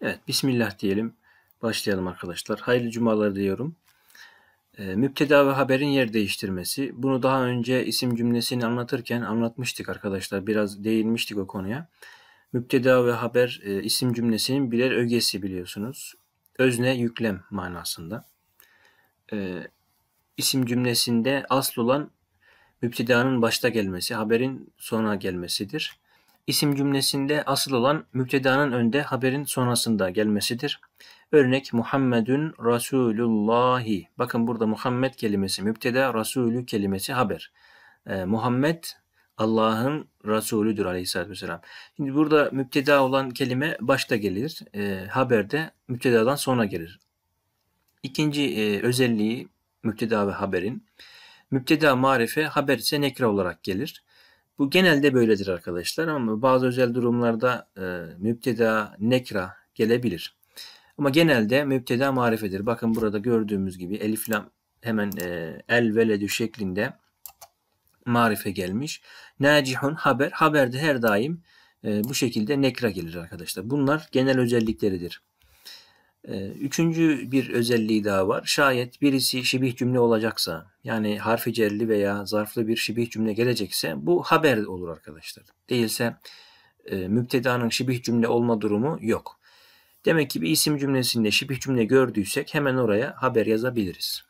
Evet Bismillah diyelim. Başlayalım arkadaşlar. Hayırlı cumalar diyorum. E, müpteda ve haberin yer değiştirmesi. Bunu daha önce isim cümlesini anlatırken anlatmıştık arkadaşlar. Biraz değinmiştik o konuya. Müpteda ve haber e, isim cümlesinin birer ögesi biliyorsunuz. Özne yüklem manasında. E, isim cümlesinde asıl olan müptedanın başta gelmesi, haberin sona gelmesidir isim cümlesinde asıl olan müptedanın önde haberin sonrasında gelmesidir. Örnek Muhammedun Rasulullahi. Bakın burada Muhammed kelimesi müpteda, Resulü kelimesi haber. Ee, Muhammed Allah'ın Rasulüdür aleyhissalatü vesselam. Şimdi burada müpteda olan kelime başta gelir. E, ee, haberde müptedadan sonra gelir. İkinci e, özelliği müpteda ve haberin. Müpteda marife, haber ise nekre olarak gelir. Bu genelde böyledir arkadaşlar ama bazı özel durumlarda e, müpteda nekra gelebilir. Ama genelde müpteda marifedir. Bakın burada gördüğümüz gibi elif lam hemen e, el veledü şeklinde marife gelmiş. Nacihun haber. Haberde her daim e, bu şekilde nekra gelir arkadaşlar. Bunlar genel özellikleridir. Ee, üçüncü bir özelliği daha var. Şayet birisi şibih cümle olacaksa yani harfi cerli veya zarflı bir şibih cümle gelecekse bu haber olur arkadaşlar. Değilse e, müptedanın şibih cümle olma durumu yok. Demek ki bir isim cümlesinde şibih cümle gördüysek hemen oraya haber yazabiliriz.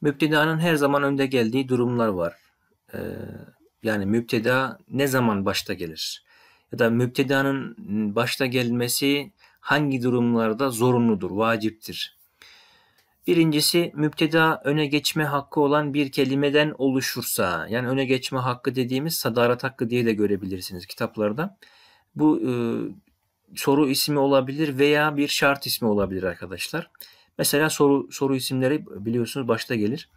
Müptedanın her zaman önde geldiği durumlar var. Ee, yani müpteda ne zaman başta gelir? Ya da müptedanın başta gelmesi hangi durumlarda zorunludur, vaciptir? Birincisi müpteda öne geçme hakkı olan bir kelimeden oluşursa yani öne geçme hakkı dediğimiz sadarat hakkı diye de görebilirsiniz kitaplarda. Bu e, soru ismi olabilir veya bir şart ismi olabilir arkadaşlar. Mesela soru soru isimleri biliyorsunuz başta gelir.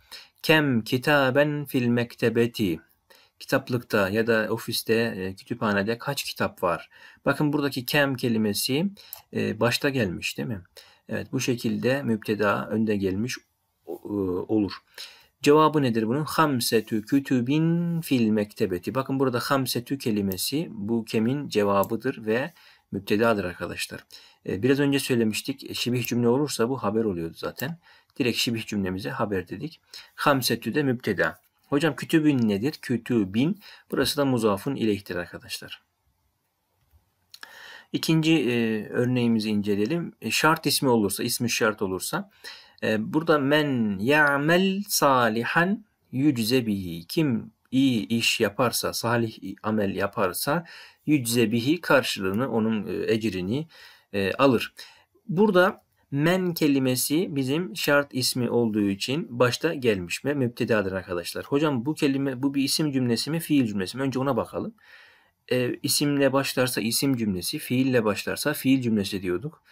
Kem kitaben fil mektebeti kitaplıkta ya da ofiste, e, kütüphanede kaç kitap var? Bakın buradaki kem kelimesi e, başta gelmiş değil mi? Evet bu şekilde müpteda önde gelmiş e, olur. Cevabı nedir bunun? Hamsetü kütübin fil mektebeti. Bakın burada hamsetü kelimesi bu kemin cevabıdır ve müptedadır arkadaşlar. Biraz önce söylemiştik. Şibih cümle olursa bu haber oluyordu zaten. Direkt şibih cümlemize haber dedik. Hamsetü de müpteda. Hocam kütübün nedir? Kütübin. Burası da muzafın ileyhtir arkadaşlar. İkinci e, örneğimizi inceleyelim. E, şart ismi olursa, ismi şart olursa. E, burada men ya'mel salihan yücze bihi. Kim iyi iş yaparsa, salih amel yaparsa yücze bihi karşılığını, onun e, ecrini e, alır. Burada men kelimesi bizim şart ismi olduğu için başta gelmiş ve müptedadır arkadaşlar. Hocam bu kelime bu bir isim cümlesi mi fiil cümlesi mi? Önce ona bakalım. E, isimle başlarsa isim cümlesi, fiille başlarsa fiil cümlesi diyorduk.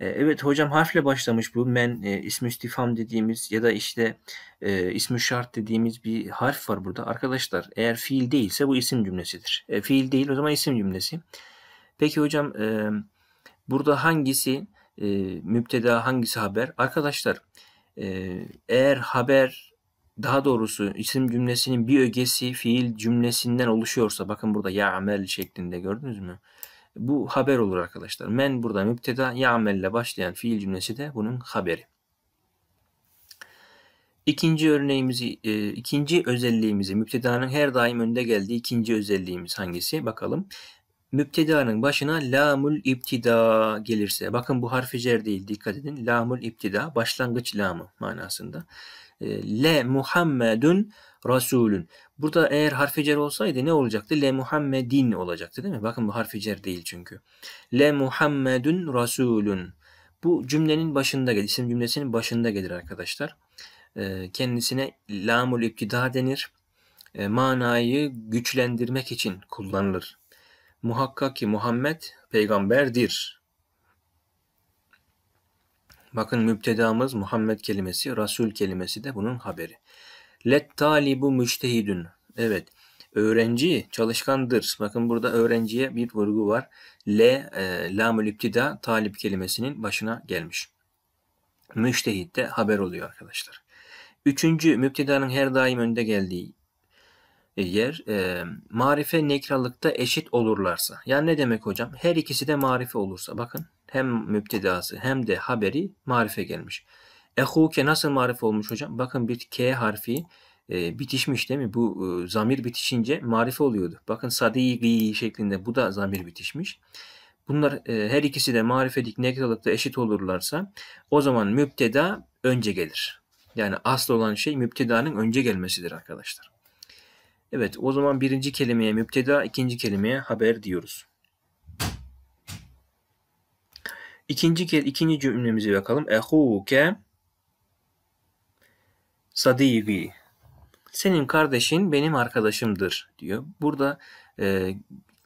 E, evet hocam harfle başlamış bu men e, ismi istifam dediğimiz ya da işte e, ismi şart dediğimiz bir harf var burada. Arkadaşlar eğer fiil değilse bu isim cümlesidir. E, fiil değil o zaman isim cümlesi. Peki hocam e, burada hangisi e, müpteda hangisi haber? Arkadaşlar e, eğer haber daha doğrusu isim cümlesinin bir ögesi fiil cümlesinden oluşuyorsa bakın burada ya amel şeklinde gördünüz mü? Bu haber olur arkadaşlar. Men burada müpteda ya amelle başlayan fiil cümlesi de bunun haberi. İkinci örneğimizi, e, ikinci özelliğimizi, müptedanın her daim önde geldiği ikinci özelliğimiz hangisi? Bakalım müptedanın başına lamul iptida gelirse. Bakın bu harfi cer değil dikkat edin. Lamul iptida başlangıç lamı manasında. Ee, Le Muhammedun Rasulün. Burada eğer harfi cer olsaydı ne olacaktı? Le Muhammedin olacaktı değil mi? Bakın bu harfi cer değil çünkü. Le Muhammedun Rasulün. Bu cümlenin başında gelir. İsim cümlesinin başında gelir arkadaşlar. Ee, kendisine lamul iptida denir. Ee, manayı güçlendirmek için kullanılır Muhakkak ki Muhammed peygamberdir. Bakın müptedamız Muhammed kelimesi, Rasul kelimesi de bunun haberi. Let talibu müştehidün. Evet, öğrenci çalışkandır. Bakın burada öğrenciye bir vurgu var. Le, e, lamül iptida talip kelimesinin başına gelmiş. Müştehit de haber oluyor arkadaşlar. Üçüncü, müptedanın her daim önde geldiği yer e, marife nekralıkta eşit olurlarsa. Yani ne demek hocam? Her ikisi de marife olursa. Bakın hem müptedası hem de haberi marife gelmiş. Ehuke nasıl marife olmuş hocam? Bakın bir K harfi e, bitişmiş değil mi? Bu e, zamir bitişince marife oluyordu. Bakın sadigi şeklinde bu da zamir bitişmiş. Bunlar e, her ikisi de marifedik nekralıkta eşit olurlarsa o zaman müpteda önce gelir. Yani asıl olan şey müptedanın önce gelmesidir arkadaşlar. Evet o zaman birinci kelimeye müpteda, ikinci kelimeye haber diyoruz. İkinci, ke ikinci cümlemize bakalım. Ehuke sadigi. Senin kardeşin benim arkadaşımdır diyor. Burada e,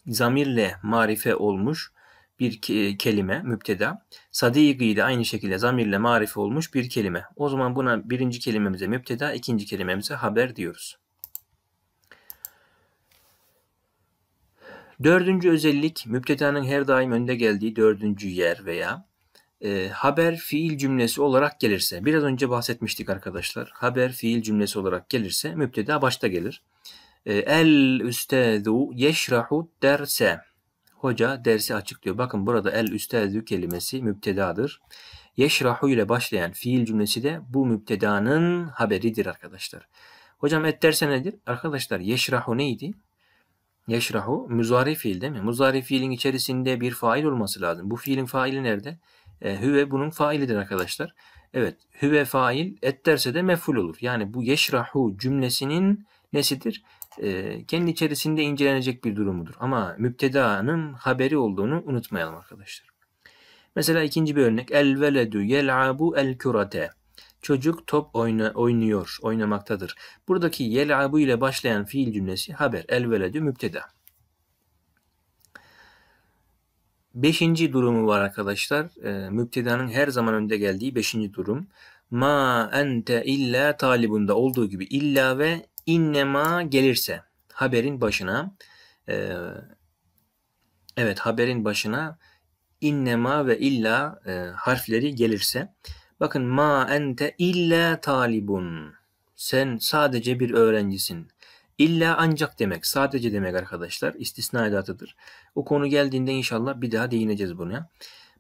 zamirle marife olmuş bir kelime, müpteda. Sadigi de aynı şekilde zamirle marife olmuş bir kelime. O zaman buna birinci kelimemize müpteda, ikinci kelimemize haber diyoruz. Dördüncü özellik müptedanın her daim önde geldiği dördüncü yer veya e, haber fiil cümlesi olarak gelirse. Biraz önce bahsetmiştik arkadaşlar. Haber fiil cümlesi olarak gelirse müpteda başta gelir. E, el üstadu yeşrahu derse. Hoca dersi açıklıyor. Bakın burada el üstadu kelimesi müptedadır. Yeşrahu ile başlayan fiil cümlesi de bu müptedanın haberidir arkadaşlar. Hocam et derse nedir? Arkadaşlar yeşrahu neydi? Yeşrahu muzari fiil değil mi? Muzari fiilin içerisinde bir fail olması lazım. Bu fiilin faili nerede? E, hüve bunun failidir arkadaşlar. Evet hüve fail et derse de meful olur. Yani bu yeşrahu cümlesinin nesidir? E, kendi içerisinde incelenecek bir durumudur. Ama müptedanın haberi olduğunu unutmayalım arkadaşlar. Mesela ikinci bir örnek. El veledu yel'abu el kürate. Çocuk top oyna, oynuyor, oynamaktadır. Buradaki yel'abu ile başlayan fiil cümlesi haber, el veledü müpteda. Beşinci durumu var arkadaşlar. E, müptedanın her zaman önde geldiği beşinci durum. Ma ente illa talibunda olduğu gibi illa ve innema gelirse haberin başına e, evet haberin başına innema ve illa e, harfleri gelirse Bakın ma ente illa talibun. Sen sadece bir öğrencisin. İlla ancak demek, sadece demek arkadaşlar. İstisna edatıdır. O konu geldiğinde inşallah bir daha değineceğiz buna.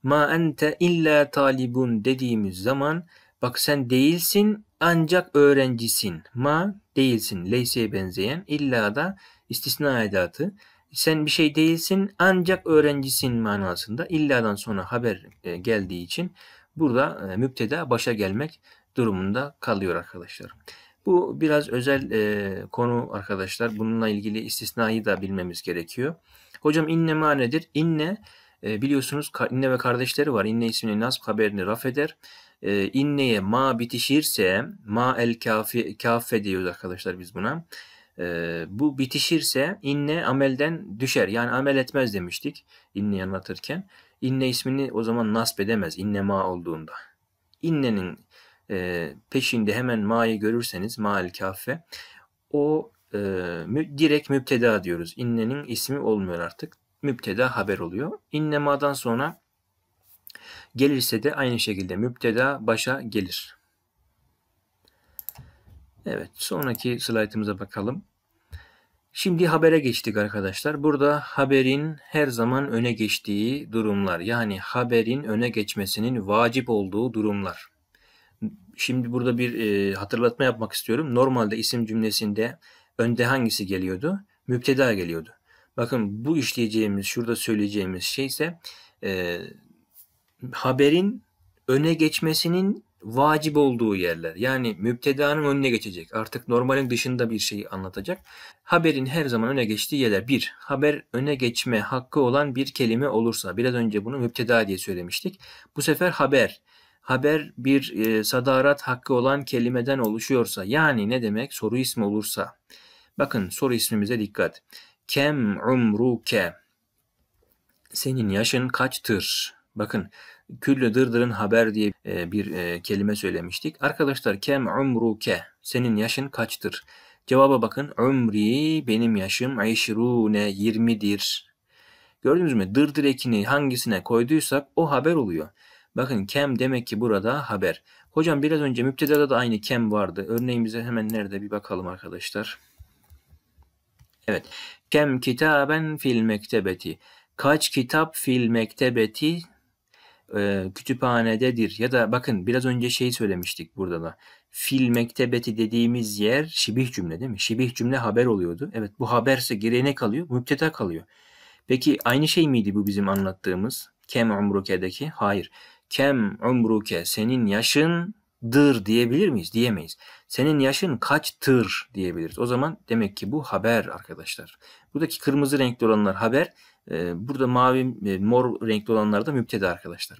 Ma ente illa talibun dediğimiz zaman bak sen değilsin ancak öğrencisin. Ma değilsin, leyseye benzeyen. illa da istisna edatı. Sen bir şey değilsin ancak öğrencisin manasında. İlladan sonra haber e, geldiği için Burada e, müpteda başa gelmek durumunda kalıyor arkadaşlar. Bu biraz özel e, konu arkadaşlar. Bununla ilgili istisnayı da bilmemiz gerekiyor. Hocam inne ma nedir? İnne e, biliyorsunuz inne ve kardeşleri var. İnne ismini nasb haberini raf eder. E, inneye ma bitişirse ma el kafi, kafe diyoruz arkadaşlar biz buna. E, bu bitişirse inne amelden düşer. Yani amel etmez demiştik inneyi anlatırken. İnne ismini o zaman nasp edemez inne ma olduğunda. İnnenin e, peşinde hemen ma'yı görürseniz ma'el kafe o e, mü, direkt müpteda diyoruz. İnnenin ismi olmuyor artık. Müpteda haber oluyor. İnne ma'dan sonra gelirse de aynı şekilde müpteda başa gelir. Evet sonraki slaytımıza bakalım. Şimdi habere geçtik arkadaşlar. Burada haberin her zaman öne geçtiği durumlar yani haberin öne geçmesinin vacip olduğu durumlar. Şimdi burada bir e, hatırlatma yapmak istiyorum. Normalde isim cümlesinde önde hangisi geliyordu? Müpteda geliyordu. Bakın bu işleyeceğimiz, şurada söyleyeceğimiz şey ise e, haberin öne geçmesinin vacip olduğu yerler. Yani müptedanın önüne geçecek. Artık normalin dışında bir şeyi anlatacak. Haberin her zaman öne geçtiği yerler. Bir, haber öne geçme hakkı olan bir kelime olursa. Biraz önce bunu müpteda diye söylemiştik. Bu sefer haber. Haber bir e, sadarat hakkı olan kelimeden oluşuyorsa. Yani ne demek? Soru ismi olursa. Bakın soru ismimize dikkat. Kem umruke. Senin yaşın kaçtır? Bakın küllü dırdırın haber diye e, bir e, kelime söylemiştik. Arkadaşlar kem umruke senin yaşın kaçtır? Cevaba bakın. Umri benim yaşım eşrune 20'dir. Gördünüz mü? Dırdır ekini hangisine koyduysak o haber oluyor. Bakın kem demek ki burada haber. Hocam biraz önce müptedada da aynı kem vardı. Örneğimize hemen nerede bir bakalım arkadaşlar. Evet. Kem kitaben fil mektebeti. Kaç kitap fil mektebeti e, kütüphanededir ya da bakın biraz önce şeyi söylemiştik burada da. Fil mektebeti dediğimiz yer şibih cümle değil mi? Şibih cümle haber oluyordu. Evet bu haberse geriye ne kalıyor? Müpteda kalıyor. Peki aynı şey miydi bu bizim anlattığımız? Kem umruke'deki? Hayır. Kem umruke senin yaşın dır diyebilir miyiz? Diyemeyiz. Senin yaşın kaçtır diyebiliriz. O zaman demek ki bu haber arkadaşlar. Buradaki kırmızı renkli olanlar haber. E, burada mavi e, mor renkli olanlar da müptede arkadaşlar.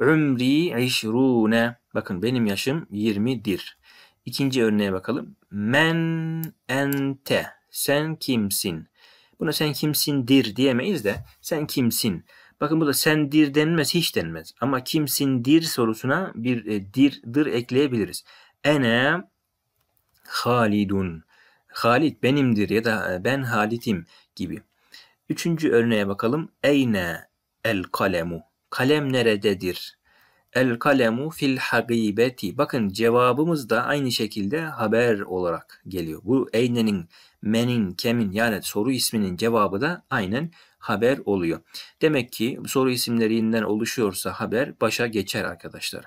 Ümri işrune. Bakın benim yaşım 20'dir. İkinci örneğe bakalım. Men ente. Sen kimsin? Buna sen kimsindir diyemeyiz de sen kimsin? Bakın bu burada sendir denmez hiç denmez. Ama kimsindir sorusuna bir e, dirdir ekleyebiliriz. Ene halidun. Halid benimdir ya da e, ben Halit'im gibi. Üçüncü örneğe bakalım. Eyne el kalemu. Kalem nerededir? El kalemu fil hagibeti. Bakın cevabımız da aynı şekilde haber olarak geliyor. Bu eynenin, menin, kemin yani soru isminin cevabı da aynen haber oluyor. Demek ki soru isimlerinden oluşuyorsa haber başa geçer arkadaşlar.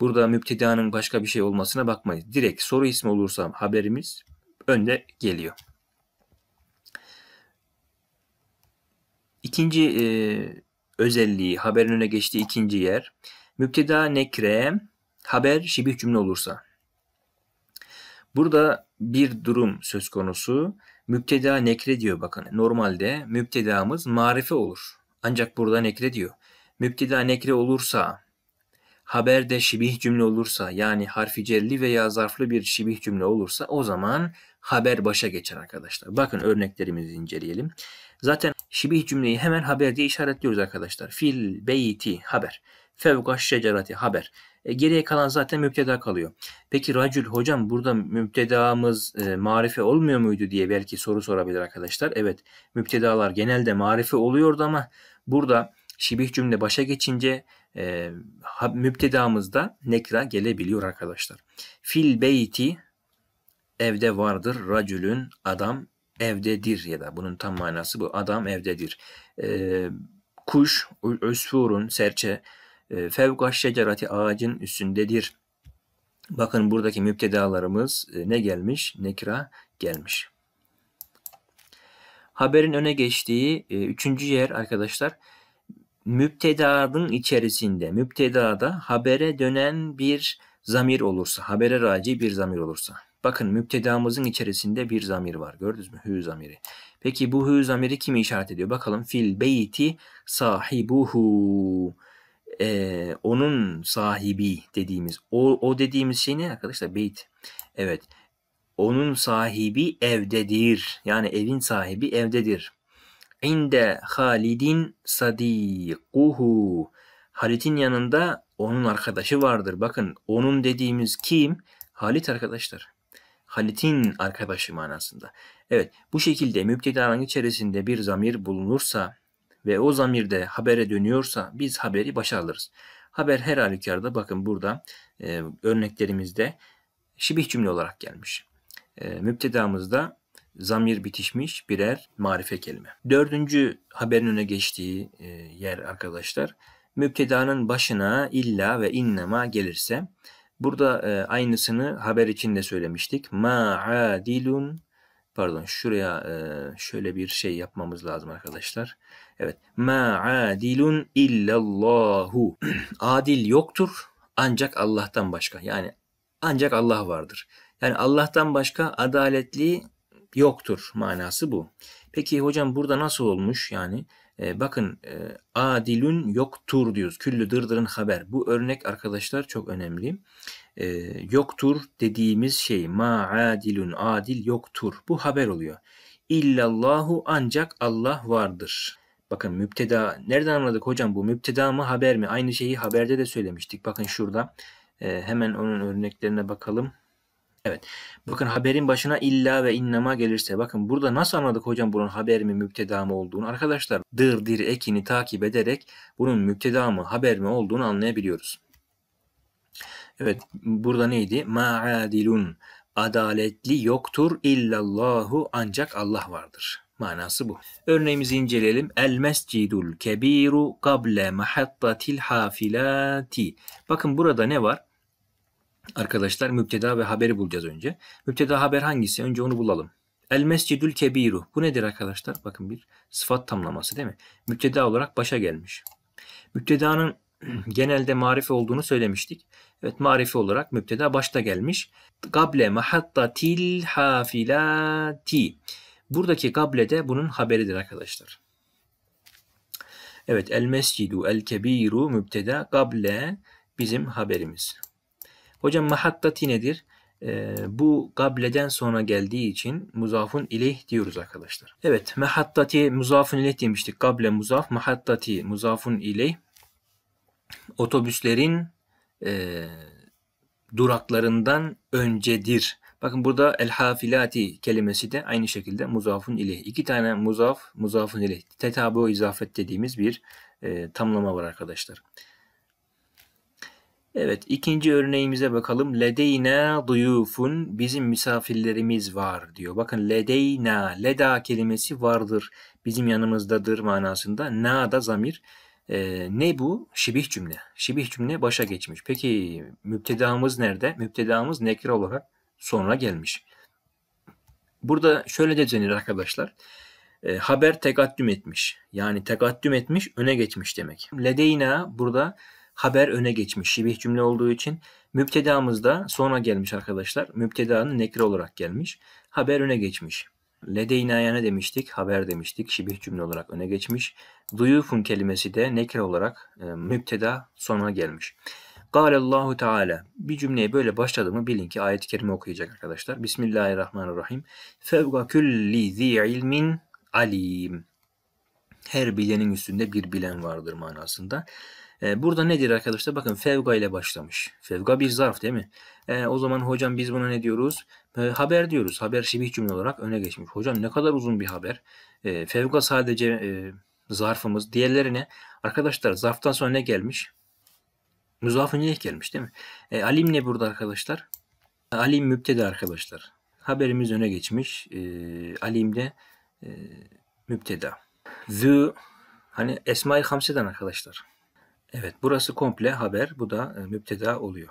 Burada müptedanın başka bir şey olmasına bakmayın. Direkt soru ismi olursa haberimiz önde geliyor. İkinci e, özelliği haberin öne geçtiği ikinci yer. Müpteda nekre haber şibih cümle olursa. Burada bir durum söz konusu müpteda diyor bakın. Normalde müptedamız marife olur. Ancak burada nekre diyor. Müpteda nekre olursa haberde şibih cümle olursa yani harfi cerli veya zarflı bir şibih cümle olursa o zaman haber başa geçer arkadaşlar. Bakın örneklerimizi inceleyelim. Zaten şibih cümleyi hemen haber diye işaretliyoruz arkadaşlar. Fil beyti haber. Fevgaş şecerati haber. E, geriye kalan zaten müpteda kalıyor. Peki racül hocam burada müptedamız e, marife olmuyor muydu diye belki soru sorabilir arkadaşlar. Evet müptedalar genelde marife oluyordu ama burada şibih cümle başa geçince e, müptedamızda nekra gelebiliyor arkadaşlar. Fil beyti evde vardır racülün adam evdedir ya da bunun tam manası bu adam evdedir. E, kuş, üsfurun serçe ee, fevkaş şecerati ağacın üstündedir. Bakın buradaki müptedalarımız e, ne gelmiş? Nekra gelmiş. Haberin öne geçtiği e, üçüncü yer arkadaşlar müptedanın içerisinde müptedada habere dönen bir zamir olursa, habere raci bir zamir olursa. Bakın müptedamızın içerisinde bir zamir var. Gördünüz mü? Hü zamiri. Peki bu hü zamiri kimi işaret ediyor? Bakalım. Fil beyti sahibuhu e, onun sahibi dediğimiz o, o dediğimiz şey ne arkadaşlar? Beyt. Evet. Onun sahibi evdedir. Yani evin sahibi evdedir. İnde Halidin sadiquhu, Halit'in yanında onun arkadaşı vardır. Bakın onun dediğimiz kim? Halit arkadaşlar. Halit'in arkadaşı manasında. Evet bu şekilde müptedanın içerisinde bir zamir bulunursa ve o zamir de habere dönüyorsa biz haberi başa alırız. Haber her halükarda bakın burada e, örneklerimizde şibih cümle olarak gelmiş. E, müptedamızda zamir bitişmiş birer marife kelime. Dördüncü haberin öne geçtiği e, yer arkadaşlar müptedanın başına illa ve innema gelirse burada e, aynısını haber içinde söylemiştik. Ma'adilun pardon şuraya e, şöyle bir şey yapmamız lazım arkadaşlar. Evet. Ma adilun illallahu. Adil yoktur ancak Allah'tan başka. Yani ancak Allah vardır. Yani Allah'tan başka adaletli yoktur manası bu. Peki hocam burada nasıl olmuş yani? E, bakın e, adilün yoktur diyoruz. Küllü dırdırın haber. Bu örnek arkadaşlar çok önemli. E, yoktur dediğimiz şey ma adilun adil yoktur. Bu haber oluyor. İllallahu ancak Allah vardır. Bakın müpteda nereden anladık hocam bu müpteda mı haber mi? Aynı şeyi haberde de söylemiştik. Bakın şurada e, hemen onun örneklerine bakalım. Evet. Bakın haberin başına illa ve innama gelirse. Bakın burada nasıl anladık hocam bunun haber mi müpteda mı olduğunu? Arkadaşlar dır dir ekini takip ederek bunun müpteda mı haber mi olduğunu anlayabiliyoruz. Evet burada neydi? Ma'adilun. Adaletli yoktur illallahu ancak Allah vardır. Manası bu. Örneğimizi inceleyelim. El mescidul kebiru kable mahattatil hafilati. Bakın burada ne var? Arkadaşlar müpteda ve haberi bulacağız önce. Müpteda haber hangisi? Önce onu bulalım. El mescidül kebiru. Bu nedir arkadaşlar? Bakın bir sıfat tamlaması değil mi? Müpteda olarak başa gelmiş. Müptedanın genelde marife olduğunu söylemiştik. Evet marife olarak müpteda başta gelmiş. Kable mahattatil hafilati. Buradaki gable de bunun haberidir arkadaşlar. Evet el mescidu el kebiru mübteda gable bizim haberimiz. Hocam mahattati nedir? Ee, bu gableden sonra geldiği için muzafun ileyh diyoruz arkadaşlar. Evet mahattati muzafun ileyh demiştik. Gable muzaf mahattati muzafun ileyh otobüslerin e, duraklarından öncedir Bakın burada el hafilati kelimesi de aynı şekilde muzafun ile İki tane muzaf, muzafun ile Tetabu izafet dediğimiz bir e, tamlama var arkadaşlar. Evet ikinci örneğimize bakalım. Ledeyna duyufun bizim misafirlerimiz var diyor. Bakın ledeyna, leda kelimesi vardır. Bizim yanımızdadır manasında. Na da zamir. E, ne bu? Şibih cümle. Şibih cümle başa geçmiş. Peki müptedamız nerede? Müptedamız nekir olarak sonra gelmiş. Burada şöyle de denir arkadaşlar. E, haber tekaddüm etmiş. Yani tekaddüm etmiş, öne geçmiş demek. Ledeyna burada haber öne geçmiş. Şibih cümle olduğu için müptedamız da sonra gelmiş arkadaşlar. Müptedanın nekre olarak gelmiş. Haber öne geçmiş. Ledeyna'ya ne demiştik? Haber demiştik. Şibih cümle olarak öne geçmiş. Duyufun kelimesi de nekre olarak e, müpteda sonra gelmiş. Allahu Teala. Bir cümleye böyle başladığımı bilin ki ayet-i kerime okuyacak arkadaşlar. Bismillahirrahmanirrahim. Fevga külli zi ilmin alim. Her bilenin üstünde bir bilen vardır manasında. Ee, burada nedir arkadaşlar? Bakın fevga ile başlamış. Fevga bir zarf değil mi? Ee, o zaman hocam biz buna ne diyoruz? Ee, haber diyoruz. Haber şibih cümle olarak öne geçmiş. Hocam ne kadar uzun bir haber. Ee, fevga sadece e, zarfımız. Diğerlerine arkadaşlar zarftan sonra ne gelmiş? Muzafın ilk gelmiş değil mi? E, alim ne burada arkadaşlar? Alim müptede arkadaşlar. Haberimiz öne geçmiş. E, alim de e, müpteda. Zü hani Esma-i Hamse'den arkadaşlar. Evet burası komple haber. Bu da e, müpteda oluyor.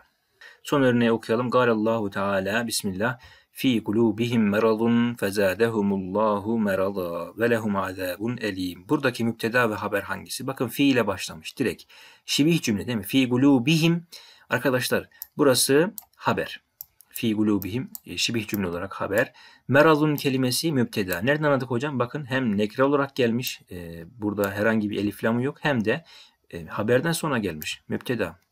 Son örneği okuyalım. Galallahu Teala Bismillah fi kulubihim meradun fezadehumullahu merada ve lehum azabun elim. Buradaki müpteda ve haber hangisi? Bakın fi ile başlamış direkt. Şibih cümle değil mi? Fi kulubihim. Arkadaşlar burası haber. Fi kulubihim e, şibih cümle olarak haber. Meradun kelimesi müpteda. Nereden anladık hocam? Bakın hem nekre olarak gelmiş. E, burada herhangi bir eliflamı yok. Hem de e, haberden sonra gelmiş. Müpteda.